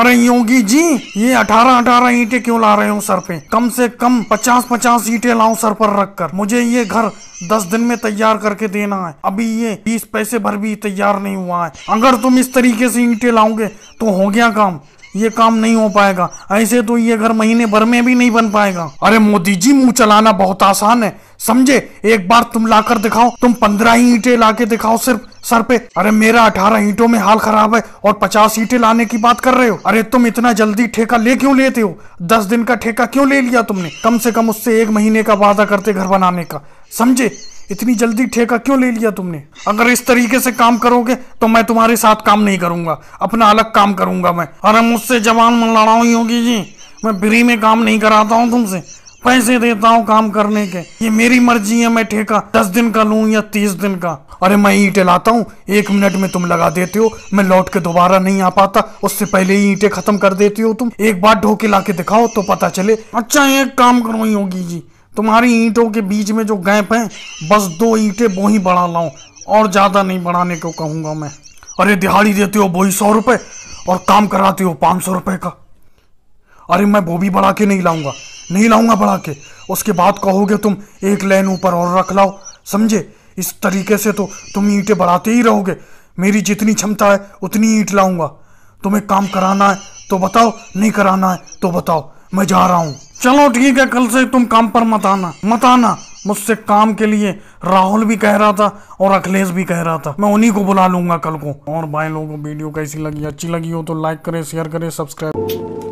अरे योगी जी ये अठारह अठारह ईटे क्यों ला रहे हो सर पे कम से कम पचास पचास ईटे लाऊं सर पर रखकर मुझे ये घर दस दिन में तैयार करके देना है अभी ये बीस पैसे भर भी तैयार नहीं हुआ है अगर तुम इस तरीके से ईटे लाओगे तो हो गया काम ये काम नहीं हो पाएगा ऐसे तो ये घर महीने भर में भी नहीं बन पाएगा अरे मोदी जी मुंह चलाना बहुत आसान है समझे एक बार तुम लाकर दिखाओ तुम पंद्रह ही ईटे लाके दिखाओ सिर्फ सर पे अरे मेरा अठारह ईंटों में हाल खराब है और पचास ईटे लाने की बात कर रहे हो अरे तुम इतना जल्दी ठेका ले क्यों लेते हो दस दिन का ठेका क्यों ले लिया तुमने कम से कम उससे एक महीने का वादा करते घर बनाने का समझे इतनी जल्दी ठेका क्यों ले लिया तुमने अगर इस तरीके से काम करोगे तो मैं तुम्हारे साथ काम नहीं करूंगा अपना अलग काम करूंगा मैं अरे मुझसे जवान मन लड़ाई होगी जी मैं फ्री में काम नहीं कराता हूँ तुमसे पैसे देता हूँ काम करने के ये मेरी मर्जी है मैं ठेका दस दिन का लू या तीस दिन का अरे मैं ईटे लाता हूँ एक मिनट में तुम लगा देते हो मैं लौट के दोबारा नहीं आ पाता उससे पहले ही ईटे खत्म कर देती हो तुम एक बार ढोके ला के दिखाओ तो पता चले अच्छा एक काम करो योगी जी तुम्हारी ईंटों के बीच में जो गैप है बस दो ईटे वो ही बढ़ा लाऊ और ज़्यादा नहीं बढ़ाने को कहूंगा मैं अरे दिहाड़ी देते हो वो ही सौ रुपए और काम कराते हो पांच सौ रुपए का अरे मैं वो भी बढ़ा के नहीं लाऊंगा नहीं लाऊंगा बढ़ा के उसके बाद कहोगे तुम एक लाइन ऊपर और रख लाओ समझे इस तरीके से तो तुम ईंटें बढ़ाते ही रहोगे मेरी जितनी क्षमता है उतनी ईंट लाऊंगा तुम्हें काम कराना है तो बताओ नहीं कराना है तो बताओ मैं जा रहा हूँ चलो ठीक है कल से तुम काम पर मत आना मत आना मुझसे काम के लिए राहुल भी कह रहा था और अखिलेश भी कह रहा था मैं उन्हीं को बुला लूंगा कल को और भाई लोगों को वीडियो कैसी लगी अच्छी लगी हो तो लाइक करे शेयर करे सब्सक्राइब